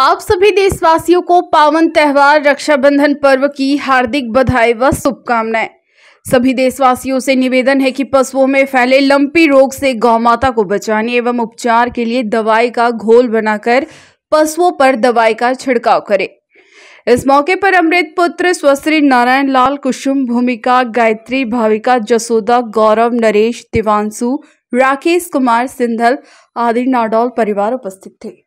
आप सभी देशवासियों को पावन त्यौहार रक्षाबंधन पर्व की हार्दिक बधाई व शुभकामनाएं सभी देशवासियों से निवेदन है कि पशुओं में फैले लंपी रोग से गौ माता को बचाने एवं उपचार के लिए दवाई का घोल बनाकर पशुओं पर दवाई का छिड़काव करें इस मौके पर अमृत पुत्र स्वश्री नारायण लाल कुसुम भूमिका गायत्री भाविका जसोदा गौरव नरेश दिवानशु राकेश कुमार सिंधल आदि नाडौल परिवार उपस्थित थे